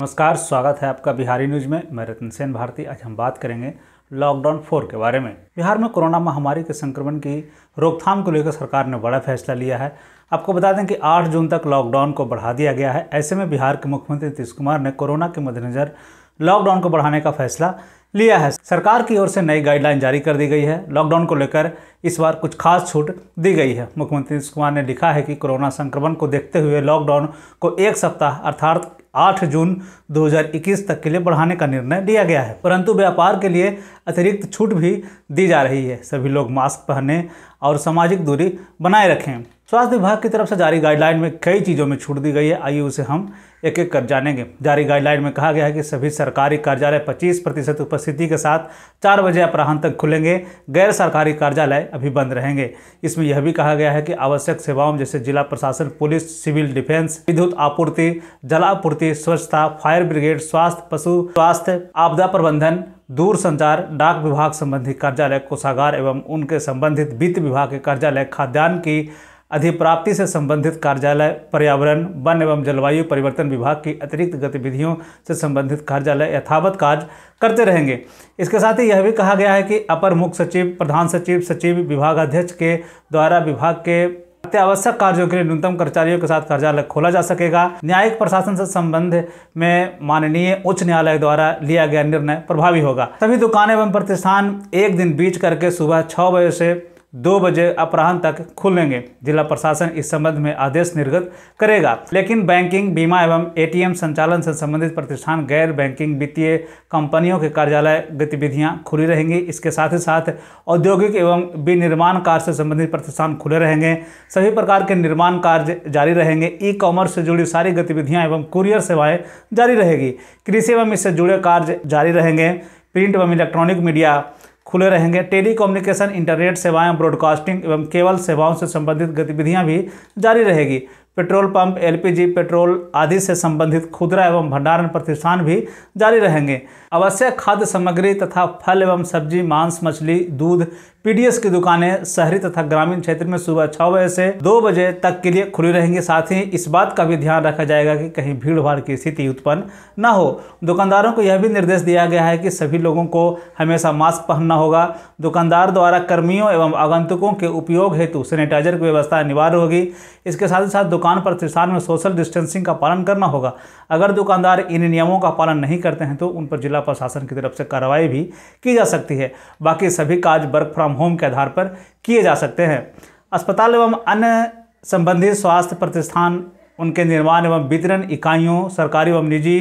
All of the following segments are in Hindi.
नमस्कार स्वागत है आपका बिहारी न्यूज में मैं रतन सेन भारती आज हम बात करेंगे लॉकडाउन फोर के बारे में बिहार में कोरोना महामारी के संक्रमण की रोकथाम को लेकर सरकार ने बड़ा फैसला लिया है आपको बता दें कि 8 जून तक लॉकडाउन को बढ़ा दिया गया है ऐसे में बिहार के मुख्यमंत्री नीतीश कुमार ने कोरोना के मद्देनज़र लॉकडाउन को बढ़ाने का फैसला लिया है सरकार की ओर से नई गाइडलाइन जारी कर दी गई है लॉकडाउन को लेकर इस बार कुछ खास छूट दी गई है मुख्यमंत्री नीतीश कुमार ने लिखा है कि कोरोना संक्रमण को देखते हुए लॉकडाउन को एक सप्ताह अर्थात 8 जून 2021 तक के लिए बढ़ाने का निर्णय लिया गया है परंतु व्यापार के लिए अतिरिक्त छूट भी दी जा रही है सभी लोग मास्क पहने और सामाजिक दूरी बनाए रखें स्वास्थ्य विभाग की तरफ से जारी गाइडलाइन में कई चीज़ों में छूट दी गई है आइए उसे हम एक एक कर जानेंगे जारी गाइडलाइन में कहा गया है कि सभी सरकारी कार्यालय 25 प्रतिशत उपस्थिति के साथ चार बजे अपराह तक खुलेंगे गैर सरकारी कार्यालय अभी बंद रहेंगे इसमें यह भी कहा गया है कि आवश्यक सेवाओं जैसे जिला प्रशासन पुलिस सिविल डिफेंस विद्युत आपूर्ति जलापूर्ति स्वच्छता फायर ब्रिगेड स्वास्थ्य पशु स्वास्थ्य आपदा प्रबंधन दूर संचार डाक विभाग संबंधी कार्यालय कोषागार एवं उनके संबंधित वित्त विभाग के कार्यालय खाद्यान्न की अधिप्राप्ति से संबंधित कार्यालय पर्यावरण वन एवं जलवायु परिवर्तन विभाग की अतिरिक्त गतिविधियों से संबंधित कार्यालय यथावत कार्य करते रहेंगे इसके साथ ही यह भी कहा गया है कि अपर मुख्य सचिव प्रधान सचिव सचिव विभागाध्यक्ष के द्वारा विभाग के अत्यावश्यक कार्यों के लिए न्यूनतम कर्मचारियों के साथ कार्यालय खोला जा सकेगा न्यायिक प्रशासन से संबंध में माननीय उच्च न्यायालय द्वारा लिया गया निर्णय प्रभावी होगा सभी दुकानें एवं प्रतिष्ठान एक दिन बीच करके सुबह छह बजे से दो बजे अपराह्न तक खुलेंगे जिला प्रशासन इस संबंध में आदेश निर्गत करेगा लेकिन बैंकिंग बीमा एवं एटीएम संचालन से संबंधित प्रतिष्ठान गैर बैंकिंग वित्तीय कंपनियों के कार्यालय गतिविधियां खुली रहेंगी इसके साथ ही साथ औद्योगिक एवं विनिर्माण कार्य से संबंधित प्रतिष्ठान खुले रहेंगे सभी प्रकार के निर्माण कार्य जारी रहेंगे ई कॉमर्स से जुड़ी सारी गतिविधियाँ एवं कुरियर सेवाएँ जारी रहेगी कृषि एवं इससे जुड़े कार्य जारी रहेंगे प्रिंट एवं इलेक्ट्रॉनिक मीडिया खुले रहेंगे टेलीकम्युनिकेशन इंटरनेट सेवाएं ब्रॉडकास्टिंग एवं केवल सेवाओं से संबंधित गतिविधियां भी जारी रहेगी पेट्रोल पंप एलपीजी पेट्रोल आदि से संबंधित खुदरा एवं भंडारण प्रतिष्ठान भी जारी रहेंगे आवश्यक खाद्य सामग्री तथा फल एवं सब्जी मांस मछली दूध पीडीएस की दुकानें शहरी तथा ग्रामीण क्षेत्र में सुबह छह बजे से दो बजे तक के लिए खुली रहेंगी साथ ही इस बात का भी ध्यान रखा जाएगा कि कहीं भीड़ भाड़ की स्थिति उत्पन्न न हो दुकानदारों को यह भी निर्देश दिया गया है कि सभी लोगों को हमेशा मास्क पहनना होगा दुकानदार द्वारा कर्मियों एवं आगंतुकों के उपयोग हेतु सैनिटाइजर की व्यवस्था अनिवार्य होगी इसके साथ ही साथ दुकान प्रतिष्ठान में सोशल डिस्टेंसिंग का पालन करना होगा अगर दुकानदार इन नियमों का पालन नहीं करते हैं तो उन पर जिला जिला प्रशासन की तरफ से कार्रवाई भी की जा सकती है बाकी सभी काज वर्क फ्रॉम होम के आधार पर किए जा सकते हैं अस्पताल एवं अन्य संबंधित स्वास्थ्य प्रतिष्ठान उनके निर्माण एवं वितरण इकाइयों सरकारी एवं निजी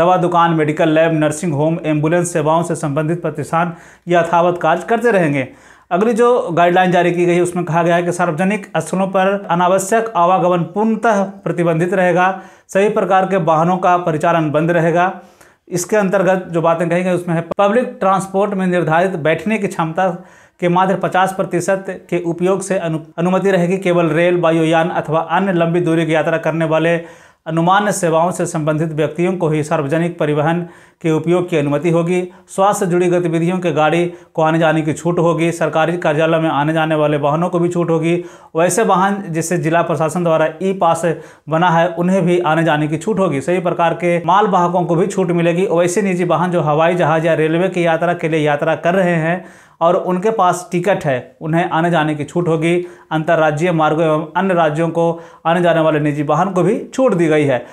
दवा दुकान medical lab nursing home ambulance सेवाओं से संबंधित प्रतिष्ठान यथावत कार्य करते रहेंगे अगली जो गाइडलाइन जारी की गई उसमें कहा गया है कि सार्वजनिक स्थलों पर अनावश्यक आवागमन पूर्णतः प्रतिबंधित रहेगा सभी प्रकार के वाहनों का परिचालन बंद रहेगा इसके अंतर्गत जो बातें कही गई उसमें है पब्लिक ट्रांसपोर्ट में निर्धारित बैठने की क्षमता के मात्र 50 प्रतिशत के उपयोग से अनु, अनुमति रहेगी केवल रेल वायुयान अथवा अन्य लंबी दूरी की यात्रा करने वाले अनुमान सेवाओं से संबंधित व्यक्तियों को ही सार्वजनिक परिवहन के उपयोग की अनुमति होगी स्वास्थ्य से जुड़ी गतिविधियों के गाड़ी को आने जाने की छूट होगी सरकारी कार्यालय में आने जाने वाले वाहनों को भी छूट होगी वैसे वाहन जिससे जिला प्रशासन द्वारा ई पास बना है उन्हें भी आने जाने की छूट होगी सही प्रकार के माल वाहकों को भी छूट मिलेगी वैसे निजी वाहन जो हवाई जहाज या रेलवे की यात्रा के लिए यात्रा कर रहे हैं और उनके पास टिकट है उन्हें आने जाने की छूट होगी अंतर्राज्यीय मार्गों एवं अन्य राज्यों को आने जाने वाले निजी वाहन को भी छूट दी गई है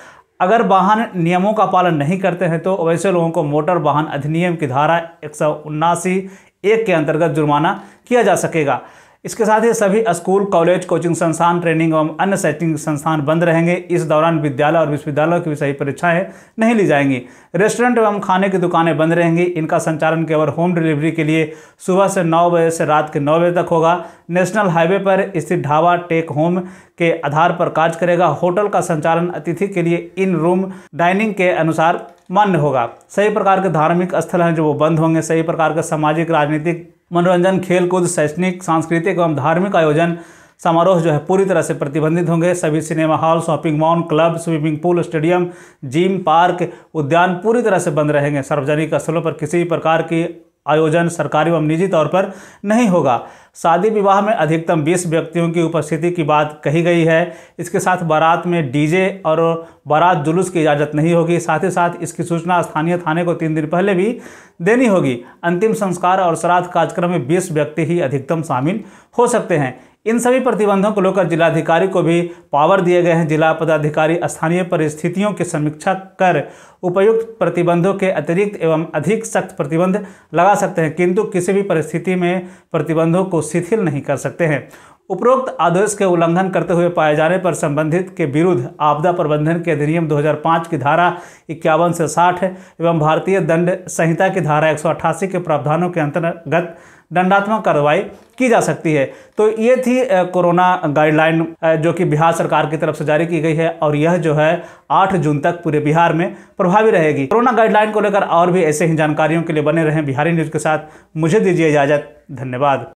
अगर वाहन नियमों का पालन नहीं करते हैं तो वैसे लोगों को मोटर वाहन अधिनियम की धारा एक एक के अंतर्गत जुर्माना किया जा सकेगा इसके साथ ही सभी स्कूल कॉलेज कोचिंग संस्थान ट्रेनिंग एवं अन्य शैक्षणिक संस्थान बंद रहेंगे इस दौरान विद्यालय और विश्वविद्यालयों की सही परीक्षाएं नहीं ली जाएंगी रेस्टोरेंट एवं खाने की दुकानें बंद रहेंगी इनका संचालन केवल होम डिलीवरी के लिए सुबह से नौ बजे से रात के नौ बजे तक होगा नेशनल हाईवे पर स्थित ढाबा टेक होम के आधार पर कार्य करेगा होटल का संचालन अतिथि के लिए इन रूम डाइनिंग के अनुसार मान्य होगा सही प्रकार के धार्मिक स्थल हैं जो वो बंद होंगे सही प्रकार के सामाजिक राजनीतिक मनोरंजन खेलकूद शैक्षणिक सांस्कृतिक एवं धार्मिक आयोजन समारोह जो है पूरी तरह से प्रतिबंधित होंगे सभी cinema hall shopping mall club swimming pool stadium gym park उद्यान पूरी तरह से बंद रहेंगे सार्वजनिक स्थलों पर किसी प्रकार की आयोजन सरकारी एवं निजी तौर पर नहीं होगा शादी विवाह में अधिकतम 20 व्यक्तियों की उपस्थिति की बात कही गई है इसके साथ बारात में डीजे और बारात जुलूस की इजाज़त नहीं होगी साथ ही साथ इसकी सूचना स्थानीय थाने को तीन दिन पहले भी देनी होगी अंतिम संस्कार और श्राद्ध कार्यक्रम में बीस व्यक्ति ही अधिकतम शामिल हो सकते हैं इन सभी प्रतिबंधों को लेकर जिलाधिकारी को भी पावर दिए गए हैं जिला पदाधिकारी स्थानीय परिस्थितियों की समीक्षा कर उपयुक्त प्रतिबंधों के अतिरिक्त एवं अधिक सख्त प्रतिबंध लगा सकते हैं किंतु किसी भी परिस्थिति में प्रतिबंधों को शिथिल नहीं कर सकते हैं उपरोक्त आदेश के उल्लंघन करते हुए पाए जाने पर संबंधित के विरुद्ध आपदा प्रबंधन के अधिनियम 2005 की धारा इक्यावन से 60 एवं भारतीय दंड संहिता की धारा एक के प्रावधानों के अंतर्गत दंडात्मक कार्रवाई की जा सकती है तो ये थी कोरोना गाइडलाइन जो कि बिहार सरकार की तरफ से जारी की गई है और यह जो है 8 जून तक पूरे बिहार में प्रभावी रहेगी कोरोना गाइडलाइन को लेकर और भी ऐसे ही जानकारियों के लिए बने रहें बिहारी न्यूज़ के साथ मुझे दीजिए इजाज़त धन्यवाद